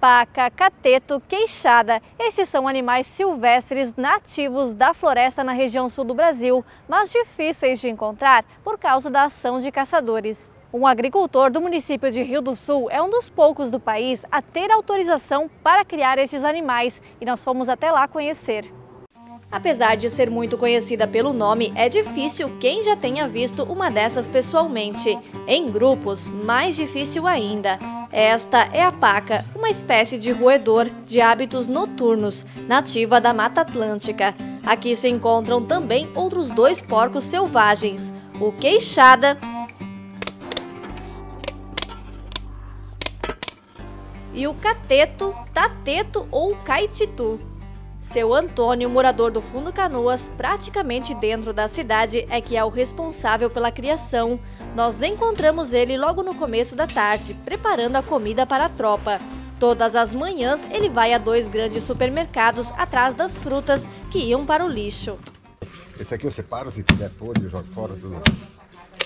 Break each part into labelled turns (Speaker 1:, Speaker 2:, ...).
Speaker 1: paca, cateto, queixada. Estes são animais silvestres nativos da floresta na região sul do Brasil, mas difíceis de encontrar por causa da ação de caçadores. Um agricultor do município de Rio do Sul é um dos poucos do país a ter autorização para criar estes animais e nós fomos até lá conhecer. Apesar de ser muito conhecida pelo nome, é difícil quem já tenha visto uma dessas pessoalmente. Em grupos, mais difícil ainda. Esta é a paca, uma espécie de roedor de hábitos noturnos, nativa da Mata Atlântica. Aqui se encontram também outros dois porcos selvagens, o queixada e o cateto, tateto ou caititu. Seu Antônio, morador do Fundo Canoas, praticamente dentro da cidade, é que é o responsável pela criação. Nós encontramos ele logo no começo da tarde, preparando a comida para a tropa. Todas as manhãs ele vai a dois grandes supermercados atrás das frutas que iam para o lixo.
Speaker 2: Esse aqui eu separo, se tiver podre, eu jogo fora. Tudo.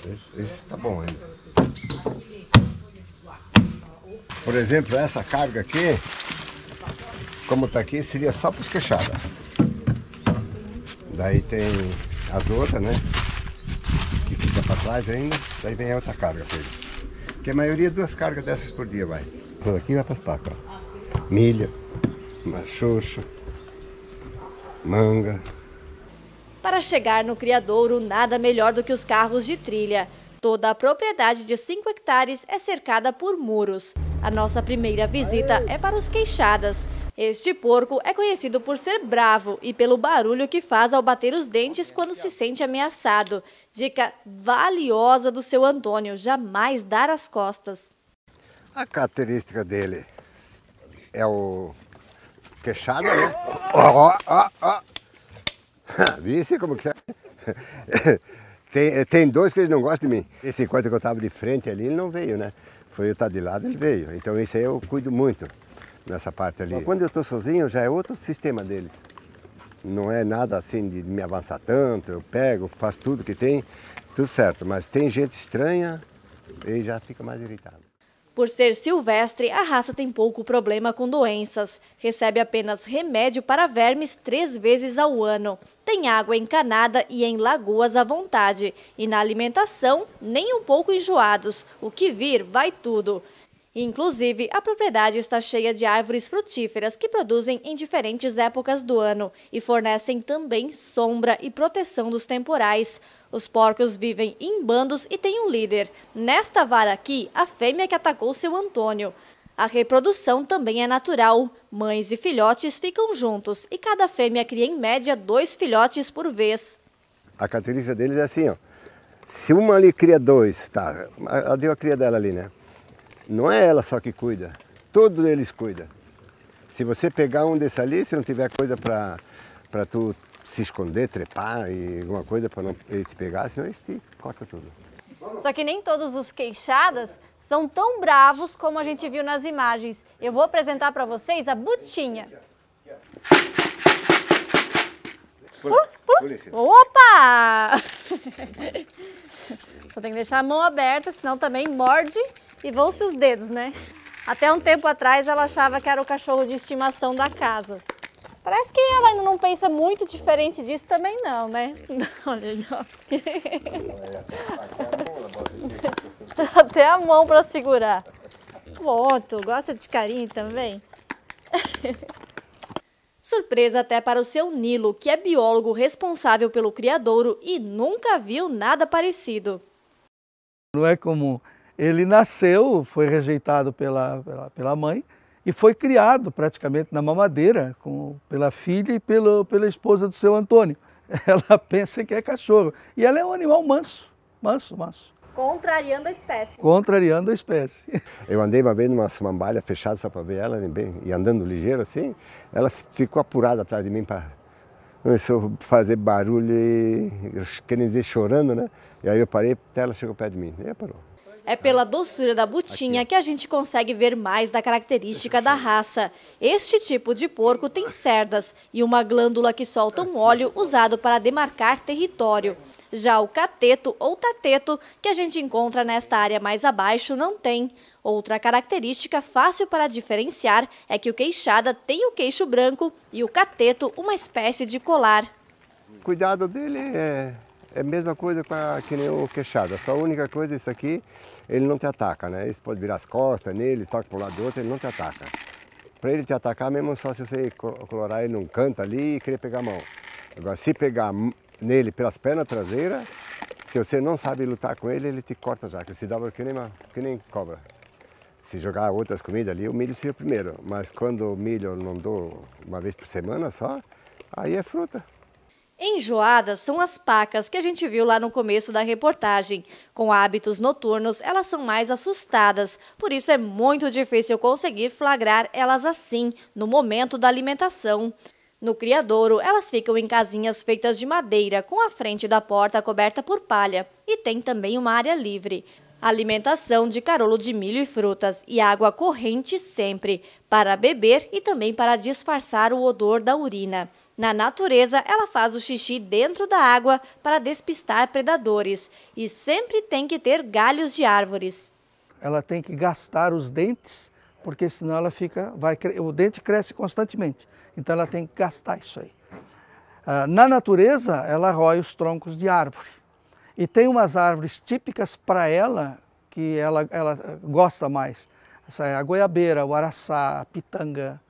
Speaker 2: Esse, esse tá bom ainda. Por exemplo, essa carga aqui, como está aqui, seria só para os queixadas. Daí tem as outras, né? Que fica para trás ainda. Daí vem a outra carga para ele. Porque a maioria é duas cargas dessas por dia vai. Essa daqui vai para as pacas, ó. Milho, machucho, manga.
Speaker 1: Para chegar no criadouro, nada melhor do que os carros de trilha. Toda a propriedade de 5 hectares é cercada por muros. A nossa primeira visita é para os queixadas. Este porco é conhecido por ser bravo e pelo barulho que faz ao bater os dentes quando se sente ameaçado. Dica valiosa do seu Antônio, jamais dar as costas.
Speaker 2: A característica dele é o queixado, né? Ó, ó, ó. se como que é? Tem, eh, tem dois que eles não gostam de mim. Esse enquanto que eu estava de frente ali, ele não veio, né? Foi eu estar tá de lado, ele veio. Então isso aí eu cuido muito nessa parte ali. Mas quando eu estou sozinho, já é outro sistema deles. Não é nada assim de me avançar tanto, eu pego, faço tudo que tem, tudo certo. Mas tem gente estranha ele já fica mais irritado.
Speaker 1: Por ser silvestre, a raça tem pouco problema com doenças. Recebe apenas remédio para vermes três vezes ao ano. Tem água encanada e em lagoas à vontade. E na alimentação, nem um pouco enjoados. O que vir, vai tudo. Inclusive, a propriedade está cheia de árvores frutíferas que produzem em diferentes épocas do ano e fornecem também sombra e proteção dos temporais. Os porcos vivem em bandos e têm um líder. Nesta vara aqui, a fêmea que atacou seu Antônio. A reprodução também é natural. Mães e filhotes ficam juntos e cada fêmea cria em média dois filhotes por vez.
Speaker 2: A característica deles é assim, ó. Se uma ali cria dois, tá, ela deu a cria dela ali, né? Não é ela só que cuida, todos eles cuidam. Se você pegar um desses ali, se não tiver coisa para tu se esconder, trepar e alguma coisa para não ele te pegar, senão ele te corta tudo.
Speaker 1: Só que nem todos os queixadas são tão bravos como a gente viu nas imagens. Eu vou apresentar para vocês a Butinha. Pula, pula. Opa! Só tem que deixar a mão aberta, senão também morde e vão-se os dedos, né? Até um tempo atrás ela achava que era o cachorro de estimação da casa. Parece que ela ainda não pensa muito diferente disso também não, né? Olha aí, ó. Até a mão para segurar. Pronto, gosta de carinho também? Surpresa até para o seu Nilo, que é biólogo responsável pelo criadouro e nunca viu nada parecido.
Speaker 3: Não é comum ele nasceu, foi rejeitado pela, pela, pela mãe e foi criado praticamente na mamadeira com, pela filha e pelo, pela esposa do seu Antônio. Ela pensa que é cachorro. E ela é um animal manso, manso, manso.
Speaker 1: Contrariando a espécie.
Speaker 3: Contrariando a espécie. Eu andei uma vez numa samambaia fechada só para ver ela,
Speaker 2: né, bem, e andando ligeiro assim, ela ficou apurada atrás de mim para começou a fazer barulho e querendo dizer chorando, né? E aí eu parei, até ela chegou perto de mim. E aí parou.
Speaker 1: É pela ah. doçura da butinha que a gente consegue ver mais da característica da raça. Este tipo de porco tem cerdas e uma glândula que solta um óleo usado para demarcar território. Já o cateto ou tateto, que a gente encontra nesta área mais abaixo, não tem. Outra característica fácil para diferenciar é que o queixada tem o queixo branco e o cateto uma espécie de colar.
Speaker 2: O cuidado dele é é a mesma coisa com a, que nem o queixada, só a única coisa é isso aqui, ele não te ataca, né? Isso pode virar as costas nele, toca para um lado do outro, ele não te ataca. Para ele te atacar mesmo é só se você colorar ele num canto ali e querer pegar a mão. Agora, se pegar nele pelas pernas traseiras, se você não sabe lutar com ele, ele te corta já, que se dá que nem, que nem cobra. Se jogar outras comidas ali, o milho seria o primeiro. Mas quando o milho não dou uma vez por semana só, aí é fruta.
Speaker 1: Enjoadas são as pacas que a gente viu lá no começo da reportagem. Com hábitos noturnos, elas são mais assustadas, por isso é muito difícil conseguir flagrar elas assim, no momento da alimentação. No criadouro, elas ficam em casinhas feitas de madeira, com a frente da porta coberta por palha, e tem também uma área livre. Alimentação de carolo de milho e frutas e água corrente sempre, para beber e também para disfarçar o odor da urina. Na natureza, ela faz o xixi dentro da água para despistar predadores e sempre tem que ter galhos de árvores.
Speaker 3: Ela tem que gastar os dentes, porque senão ela fica, vai, o dente cresce constantemente. Então ela tem que gastar isso aí. Ah, na natureza, ela rói os troncos de árvore. E tem umas árvores típicas para ela que ela, ela gosta mais. Essa é a goiabeira, o araçá, a pitanga,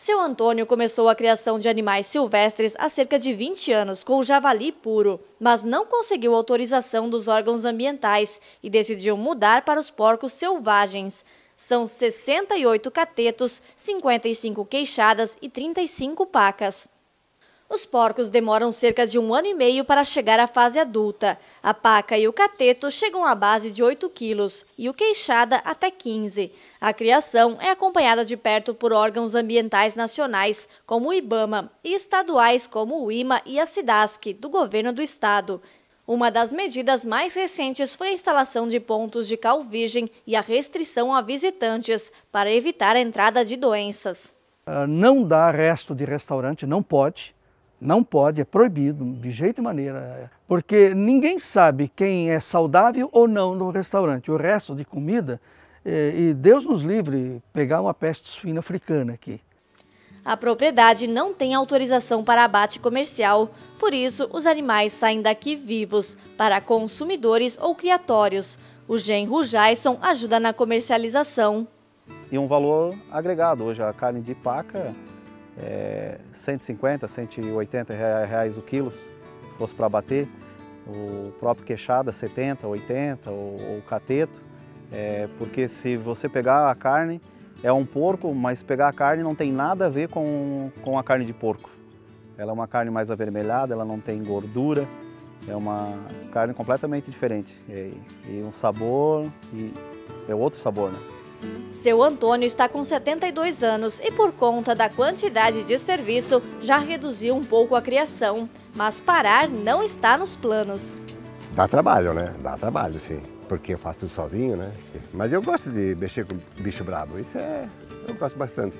Speaker 1: seu Antônio começou a criação de animais silvestres há cerca de 20 anos com o javali puro, mas não conseguiu autorização dos órgãos ambientais e decidiu mudar para os porcos selvagens. São 68 catetos, 55 queixadas e 35 pacas. Os porcos demoram cerca de um ano e meio para chegar à fase adulta. A paca e o cateto chegam à base de 8 quilos e o queixada até 15. A criação é acompanhada de perto por órgãos ambientais nacionais, como o IBAMA, e estaduais, como o IMA e a SIDASC, do governo do estado. Uma das medidas mais recentes foi a instalação de pontos de cal virgem e a restrição a visitantes para evitar a entrada de doenças.
Speaker 3: Ah, não dá resto de restaurante, não pode não pode, é proibido, de jeito e maneira. É. Porque ninguém sabe quem é saudável ou não no restaurante. O resto de comida, é, e Deus nos livre pegar uma peste suína africana aqui.
Speaker 1: A propriedade não tem autorização para abate comercial, por isso os animais saem daqui vivos para consumidores ou criatórios. O genro Jaison ajuda na comercialização.
Speaker 3: E um valor
Speaker 1: agregado hoje a carne de paca é, 150, 180 reais o quilo, se fosse para bater. O próprio queixada, 70, 80, ou, ou cateto. É, porque se você pegar a carne, é um porco, mas pegar a carne não tem nada a ver com, com a carne de porco. Ela é uma carne mais avermelhada, ela não tem gordura, é uma carne completamente diferente. E, é, e um sabor, e é outro sabor, né? Seu Antônio está com 72 anos e, por conta da quantidade de serviço, já reduziu um pouco a criação. Mas parar não está nos planos.
Speaker 2: Dá trabalho, né? Dá trabalho, sim. Porque eu faço tudo sozinho, né? Mas eu gosto de mexer com bicho brabo. Isso é. Eu gosto bastante.